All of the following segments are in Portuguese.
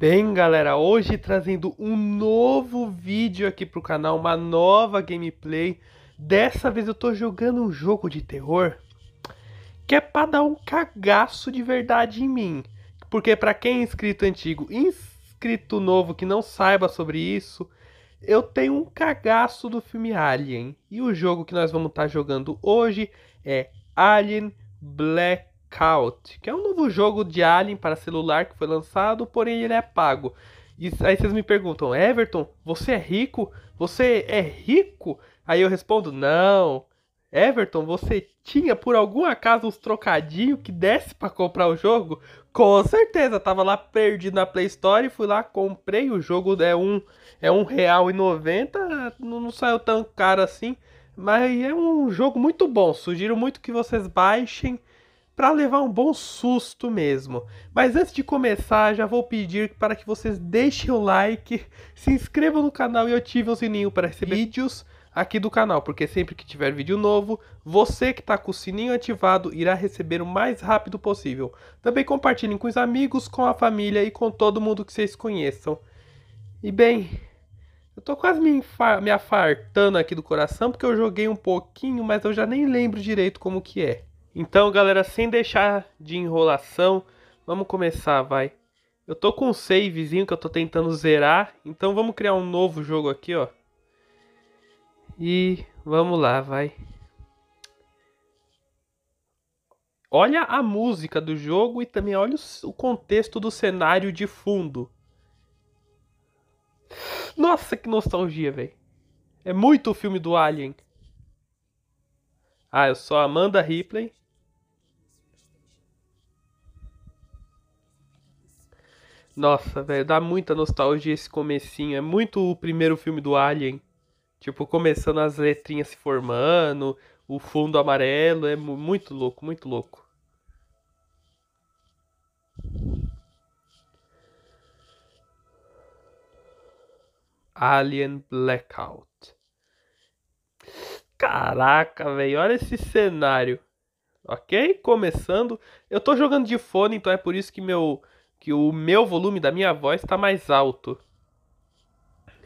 Bem, galera, hoje trazendo um novo vídeo aqui pro canal, uma nova gameplay. Dessa vez eu tô jogando um jogo de terror que é pra dar um cagaço de verdade em mim. Porque pra quem é inscrito antigo, inscrito novo que não saiba sobre isso, eu tenho um cagaço do filme Alien. E o jogo que nós vamos estar tá jogando hoje é Alien Black Breakout, que é um novo jogo de Alien para celular que foi lançado, porém ele é pago. E aí vocês me perguntam, Everton, você é rico? Você é rico? Aí eu respondo, não. Everton, você tinha por algum acaso uns trocadinhos que desse para comprar o jogo? Com certeza, tava lá perdido na Play Store e fui lá, comprei o jogo, é um, é um real e noventa, não, não saiu tão caro assim, mas é um jogo muito bom, sugiro muito que vocês baixem, para levar um bom susto mesmo. Mas antes de começar, já vou pedir para que vocês deixem o like, se inscrevam no canal e ativem o sininho para receber vídeos aqui do canal, porque sempre que tiver vídeo novo, você que está com o sininho ativado irá receber o mais rápido possível. Também compartilhem com os amigos, com a família e com todo mundo que vocês conheçam. E bem, eu tô quase me, me afartando aqui do coração porque eu joguei um pouquinho, mas eu já nem lembro direito como que é. Então, galera, sem deixar de enrolação, vamos começar, vai. Eu tô com um savezinho que eu tô tentando zerar, então vamos criar um novo jogo aqui, ó. E vamos lá, vai. Olha a música do jogo e também olha o contexto do cenário de fundo. Nossa, que nostalgia, velho. É muito o filme do Alien. Ah, eu sou Amanda Ripley. Nossa, velho, dá muita nostalgia esse comecinho. É muito o primeiro filme do Alien. Tipo, começando as letrinhas se formando, o fundo amarelo, é muito louco, muito louco. Alien Blackout. Caraca, velho, olha esse cenário. Ok? Começando. Eu tô jogando de fone, então é por isso que meu que o meu volume da minha voz tá mais alto.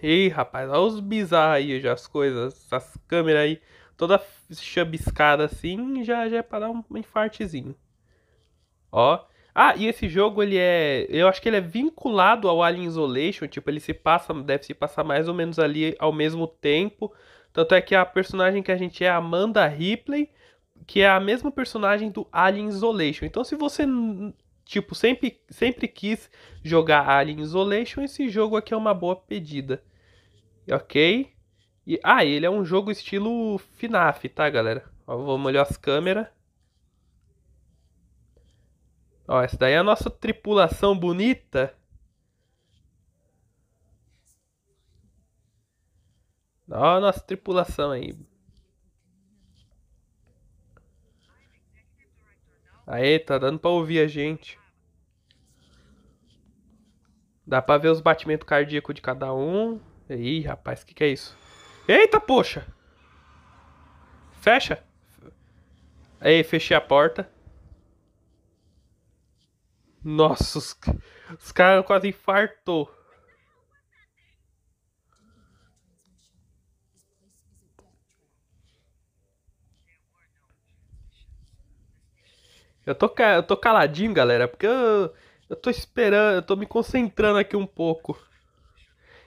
Ei, rapaz, olha os bizarros aí, já as coisas, as câmeras aí, toda chabiscada assim, já, já é pra dar um infartezinho. Ó. Ah, e esse jogo ele é. Eu acho que ele é vinculado ao Alien Isolation. Tipo, ele se passa. Deve se passar mais ou menos ali ao mesmo tempo. Tanto é que a personagem que a gente é, Amanda Ripley, que é a mesma personagem do Alien Isolation. Então, se você, tipo, sempre, sempre quis jogar Alien Isolation, esse jogo aqui é uma boa pedida. Ok? E, ah, ele é um jogo estilo FNAF, tá, galera? Ó, vou molhar as câmeras. Ó, essa daí é a nossa tripulação bonita. Ó a nossa tripulação aí. Aê, tá dando pra ouvir a gente. Dá pra ver os batimentos cardíacos de cada um. Ih, rapaz, o que, que é isso? Eita, poxa! Fecha! Aí, fechei a porta. Nossa, os, os caras quase infartou. Eu tô, eu tô caladinho, galera, porque eu, eu tô esperando, eu tô me concentrando aqui um pouco.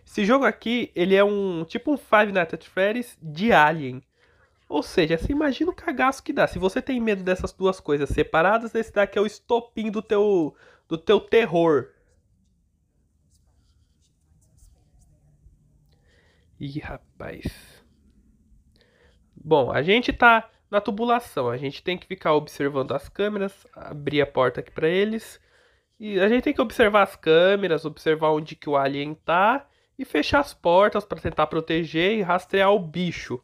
Esse jogo aqui, ele é um tipo um Five Nights at Freddy's de Alien. Ou seja, você imagina o cagaço que dá. Se você tem medo dessas duas coisas separadas, esse daqui é o estopim do teu, do teu terror. Ih, rapaz. Bom, a gente tá na tubulação. A gente tem que ficar observando as câmeras, abrir a porta aqui para eles. E a gente tem que observar as câmeras, observar onde que o alien tá e fechar as portas para tentar proteger e rastrear o bicho.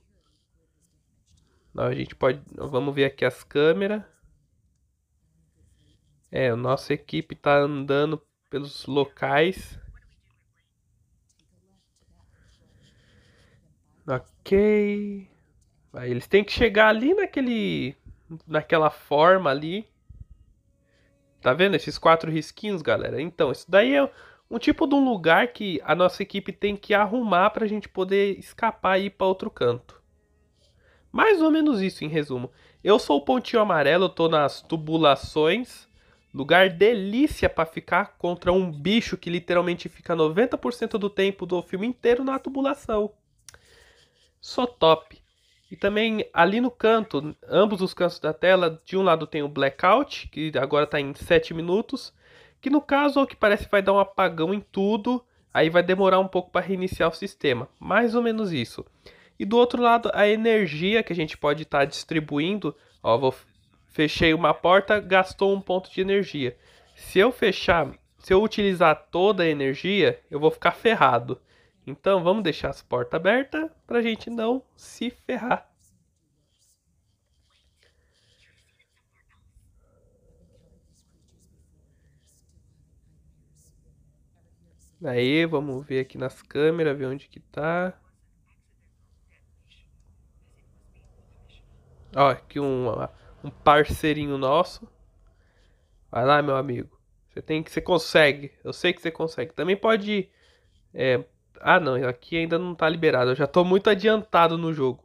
A gente pode, vamos ver aqui as câmeras. É, a nossa equipe tá andando pelos locais. OK. Eles têm que chegar ali naquele. naquela forma ali. Tá vendo esses quatro risquinhos, galera? Então, isso daí é um tipo de um lugar que a nossa equipe tem que arrumar pra gente poder escapar e ir pra outro canto. Mais ou menos isso, em resumo. Eu sou o pontinho amarelo, tô nas tubulações. Lugar delícia para ficar contra um bicho que literalmente fica 90% do tempo do filme inteiro na tubulação. Sou top. E também ali no canto, ambos os cantos da tela, de um lado tem o blackout, que agora está em 7 minutos, que no caso, ao que parece, vai dar um apagão em tudo, aí vai demorar um pouco para reiniciar o sistema, mais ou menos isso. E do outro lado, a energia que a gente pode estar tá distribuindo, ó, vou fechei uma porta, gastou um ponto de energia. Se eu fechar, se eu utilizar toda a energia, eu vou ficar ferrado. Então vamos deixar as portas abertas para a gente não se ferrar. Aí, vamos ver aqui nas câmeras, ver onde que tá. Ó, aqui um, um parceirinho nosso. Vai lá, meu amigo. Você tem que, você consegue. Eu sei que você consegue. Também pode é, ah, não, aqui ainda não tá liberado. Eu já tô muito adiantado no jogo.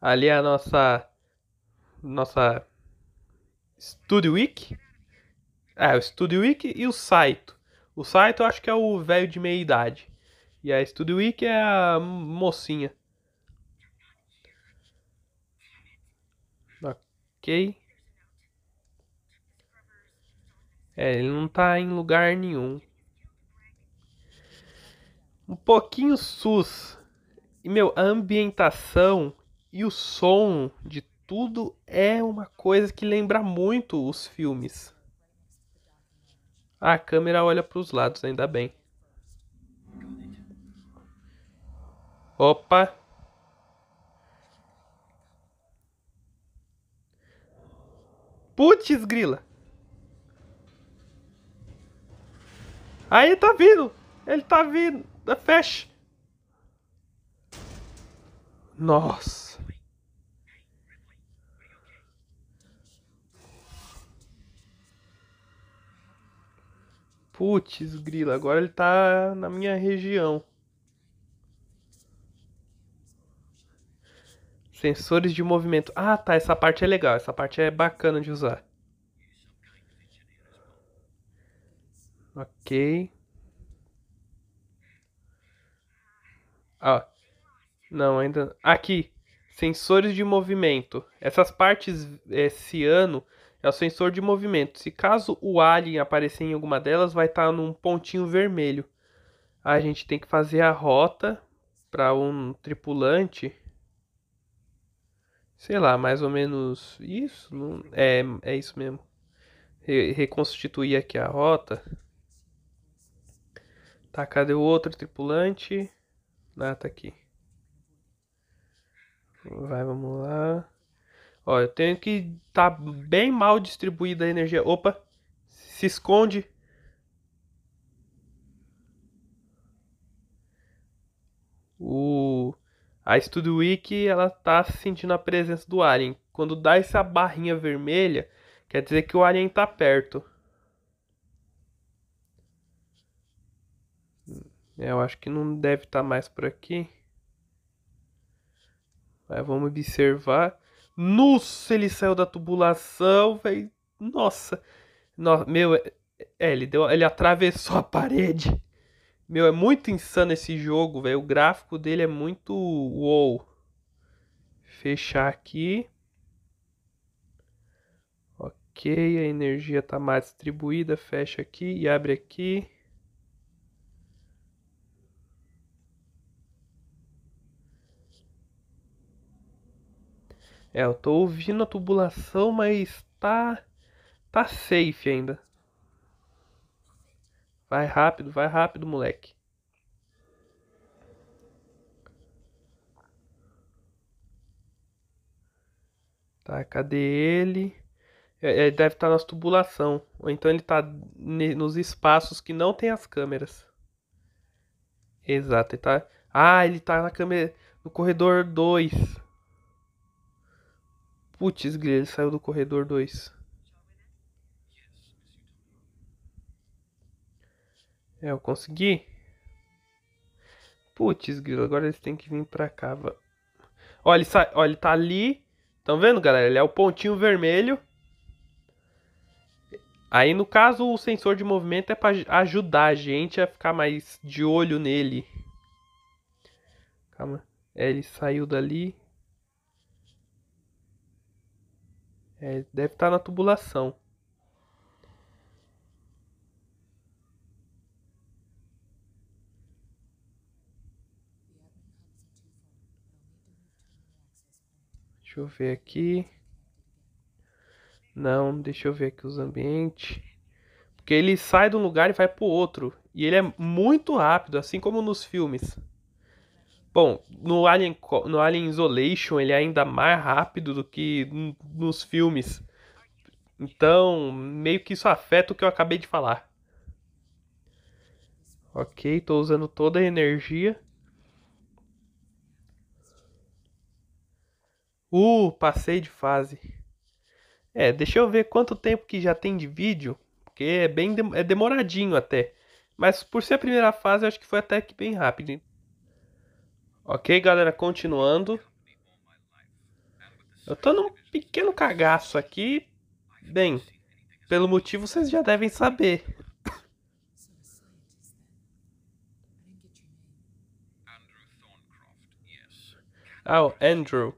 Ali é a nossa. Nossa. Studio Week. É, o Studio Week e o Saito. O Saito eu acho que é o velho de meia idade. E a Studio Week é a mocinha. Ok. É, ele não tá em lugar nenhum. Um pouquinho sus. E, meu, a ambientação e o som de tudo é uma coisa que lembra muito os filmes. Ah, a câmera olha para os lados, ainda bem. Opa! Putz, grila! Aí tá vindo. Ele tá vindo. É Fecha. Nossa. Putz, grila. Agora ele tá na minha região. Sensores de movimento. Ah, tá. Essa parte é legal. Essa parte é bacana de usar. Ok. Ah, não, ainda. Aqui! Sensores de movimento. Essas partes esse ano é o sensor de movimento. Se caso o alien aparecer em alguma delas, vai estar tá num pontinho vermelho. A gente tem que fazer a rota para um tripulante. Sei lá, mais ou menos isso. É, é isso mesmo. Re reconstituir aqui a rota. Tá, cadê o outro tripulante? Ah, tá aqui. Vai, vamos lá. Ó, eu tenho que tá bem mal distribuída a energia. Opa, se esconde. O uh, a Studio Week, ela tá sentindo a presença do alien. Quando dá essa barrinha vermelha, quer dizer que o alien tá perto. É, eu acho que não deve estar tá mais por aqui. Mas vamos observar. Nossa, ele saiu da tubulação, velho. Nossa. Meu, é, é, ele, deu, ele atravessou a parede. Meu, é muito insano esse jogo, velho. O gráfico dele é muito wow. Fechar aqui. Ok, a energia tá mais distribuída. Fecha aqui e abre aqui. É, eu tô ouvindo a tubulação, mas tá. tá safe ainda. Vai rápido, vai rápido, moleque. Tá, cadê ele? Ele é, é, deve estar tá nas tubulação. Ou então ele tá nos espaços que não tem as câmeras. Exato, ele tá. Ah, ele tá na câmera. No corredor 2. Putz, grilo, ele saiu do corredor 2. É, eu consegui. Putz, grilo, agora eles têm que vir pra cá. Olha, ele, ó, ele tá ali. Tão vendo, galera? Ele é o pontinho vermelho. Aí, no caso, o sensor de movimento é pra ajudar a gente a ficar mais de olho nele. Calma. É, ele saiu dali. É, deve estar tá na tubulação. Deixa eu ver aqui. Não, deixa eu ver aqui os ambientes. Porque ele sai de um lugar e vai pro outro. E ele é muito rápido, assim como nos filmes. Bom, no Alien, no Alien Isolation ele é ainda mais rápido do que nos filmes. Então, meio que isso afeta o que eu acabei de falar. Ok, estou usando toda a energia. Uh, passei de fase. É, deixa eu ver quanto tempo que já tem de vídeo. Porque é bem de é demoradinho até. Mas por ser a primeira fase, acho que foi até que bem rápido. Ok, galera, continuando. Eu tô num pequeno cagaço aqui. Bem, pelo motivo vocês já devem saber. Ah, o Andrew.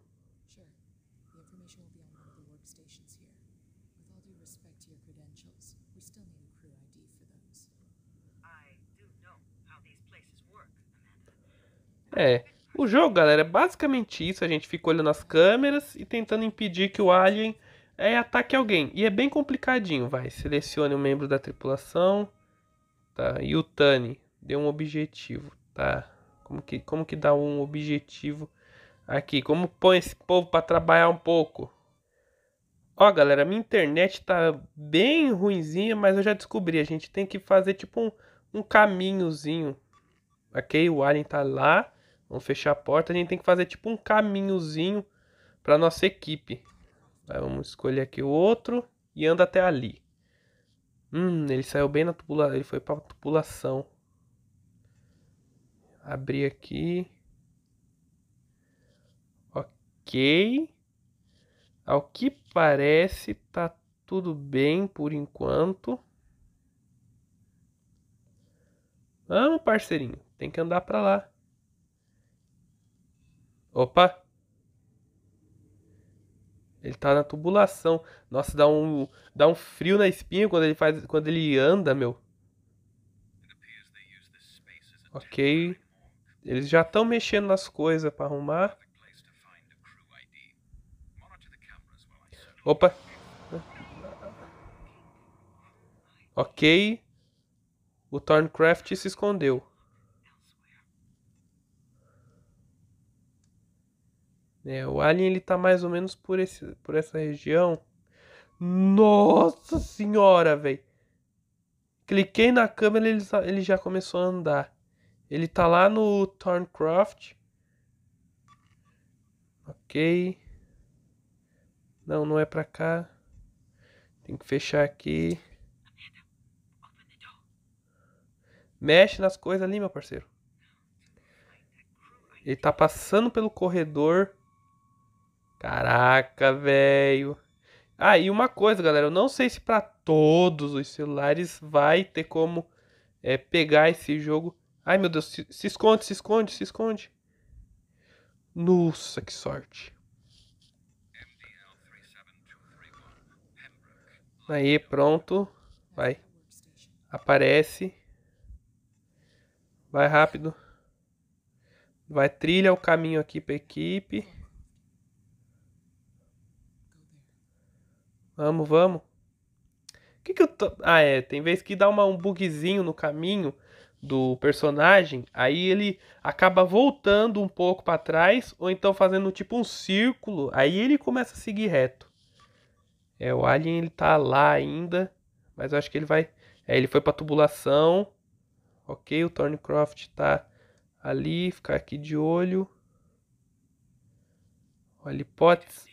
É. O jogo, galera, é basicamente isso. A gente fica olhando as câmeras e tentando impedir que o alien é, ataque alguém. E é bem complicadinho, vai. Selecione um membro da tripulação. Tá. E o Tani. dê um objetivo, tá? Como que, como que dá um objetivo aqui? Como põe esse povo para trabalhar um pouco? Ó, galera, minha internet tá bem ruinzinha, mas eu já descobri. A gente tem que fazer tipo um, um caminhozinho. Ok? O alien tá lá. Vamos fechar a porta. A gente tem que fazer tipo um caminhozinho para nossa equipe. Aí vamos escolher aqui o outro e anda até ali. Hum, ele saiu bem na tubulação. Ele foi para tubulação. Abrir aqui. Ok. Ao que parece, tá tudo bem por enquanto. Vamos, parceirinho. Tem que andar para lá. Opa! Ele tá na tubulação. Nossa, dá um, dá um frio na espinha quando ele faz, quando ele anda, meu. Ok. Eles já estão mexendo nas coisas para arrumar. Opa. Ok. O Thorncraft se escondeu. É, o Alien ele tá mais ou menos por, esse, por essa região. Nossa senhora, velho! Cliquei na câmera ele, ele já começou a andar. Ele tá lá no Thorncroft. Ok. Não, não é pra cá. Tem que fechar aqui. Mexe nas coisas ali, meu parceiro. Ele tá passando pelo corredor. Caraca, velho. Ah, e uma coisa, galera, eu não sei se para todos os celulares vai ter como é, pegar esse jogo. Ai, meu Deus, se, se esconde, se esconde, se esconde. Nossa, que sorte. Aí, pronto. Vai. Aparece. Vai rápido. Vai, trilha o caminho aqui pra equipe. Vamos, vamos. O que que eu tô... Ah, é, tem vez que dá uma, um bugzinho no caminho do personagem, aí ele acaba voltando um pouco para trás, ou então fazendo tipo um círculo, aí ele começa a seguir reto. É, o Alien ele tá lá ainda, mas eu acho que ele vai... É, ele foi pra tubulação, ok, o Thorncroft tá ali, ficar aqui de olho. Olha, hipótese.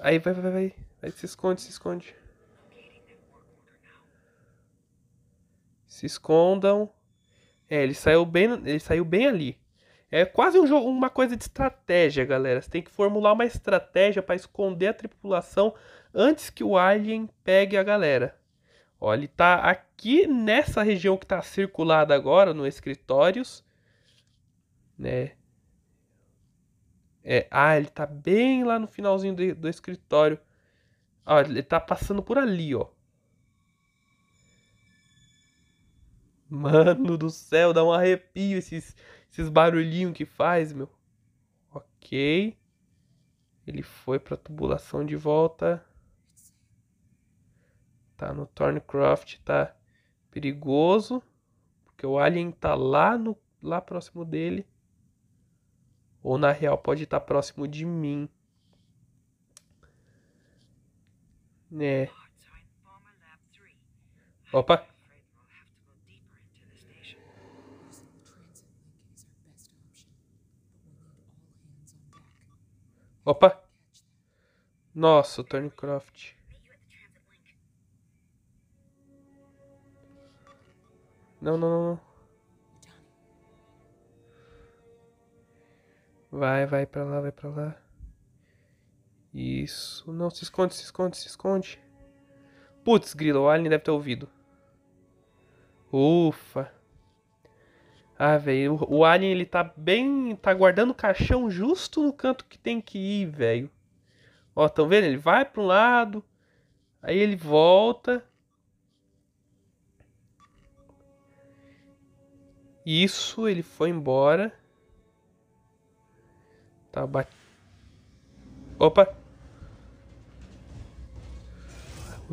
Aí vai, vai, vai. Aí se esconde, se esconde. Se escondam. É, ele saiu bem, ele saiu bem ali. É quase um jogo, uma coisa de estratégia, galera. Você tem que formular uma estratégia para esconder a tripulação antes que o alien pegue a galera. Ó, ele tá aqui nessa região que tá circulada agora no escritórios, né? É, ah, ele tá bem lá no finalzinho do, do escritório. Ó, ele tá passando por ali, ó. Mano do céu, dá um arrepio esses, esses barulhinhos que faz, meu. Ok. Ele foi pra tubulação de volta. Tá no Thorncroft, tá perigoso. Porque o Alien tá lá, no, lá próximo dele. Ou na real, pode estar tá próximo de mim. É. Opa. Opa. Nossa, o Tony Croft. Não, não, não. Vai, vai pra lá, vai pra lá. Isso, não, se esconde, se esconde, se esconde. Putz, grilo, o Alien deve ter ouvido. Ufa. Ah, velho, o, o Alien ele tá bem. tá guardando o caixão justo no canto que tem que ir, velho. Ó, tão vendo? Ele vai pra um lado, aí ele volta. Isso, ele foi embora. Tá, bate. Opa!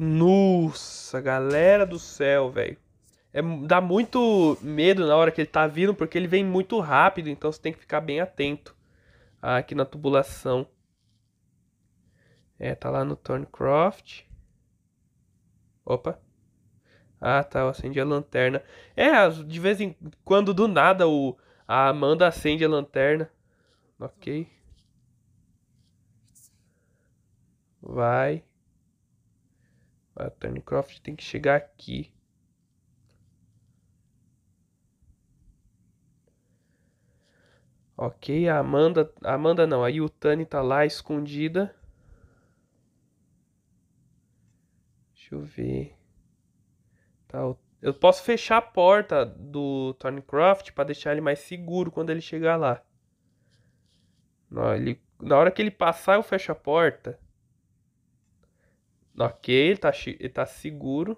Nossa, galera do céu, velho. É, dá muito medo na hora que ele tá vindo, porque ele vem muito rápido, então você tem que ficar bem atento aqui na tubulação. É, tá lá no Thorncroft. Opa. Ah, tá, eu acendi a lanterna. É, de vez em quando, do nada, o, a Amanda acende a lanterna. Ok. Vai. A ah, Tony tá, Croft tem que chegar aqui. Ok, a Amanda. A Amanda não, a Yutani tá lá escondida. Deixa eu ver. Tá, eu posso fechar a porta do Tony Croft para deixar ele mais seguro quando ele chegar lá. Na hora que ele passar, eu fecho a porta. Ok, ele tá, ele tá seguro.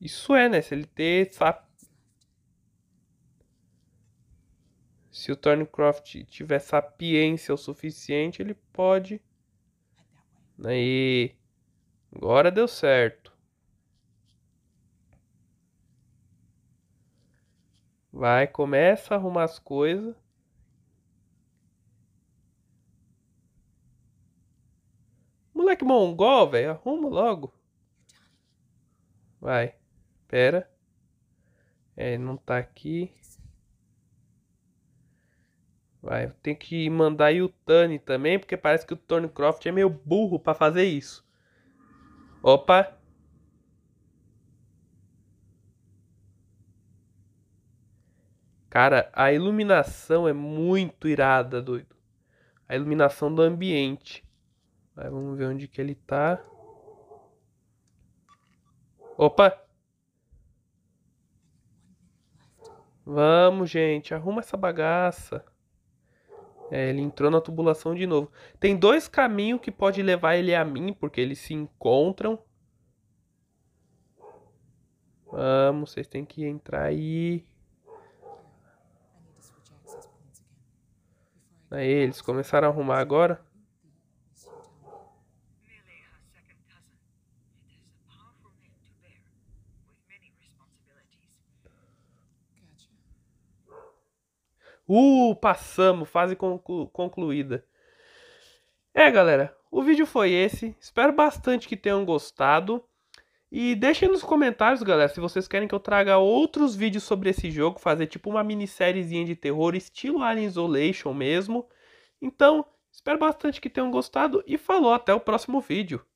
Isso é, né? Se ele ter sabe? Se o Thorncroft tiver sapiência o suficiente, ele pode. Aí. Né? Agora deu certo. Vai, começa a arrumar as coisas. que mongol, velho. Arruma logo. Vai. Pera. É, não tá aqui. Vai, eu tenho que mandar aí o Tani também, porque parece que o Tony é meio burro para fazer isso. Opa. Cara, a iluminação é muito irada, doido. A iluminação do ambiente. Aí vamos ver onde que ele tá. Opa! Vamos, gente. Arruma essa bagaça. É, ele entrou na tubulação de novo. Tem dois caminhos que pode levar ele a mim, porque eles se encontram. Vamos, vocês têm que entrar aí. Aí, eles começaram a arrumar agora. Uh, passamos, fase conclu concluída. É, galera, o vídeo foi esse. Espero bastante que tenham gostado. E deixem nos comentários, galera, se vocês querem que eu traga outros vídeos sobre esse jogo, fazer tipo uma minissériezinha de terror, estilo Alien Isolation mesmo. Então, espero bastante que tenham gostado e falou, até o próximo vídeo.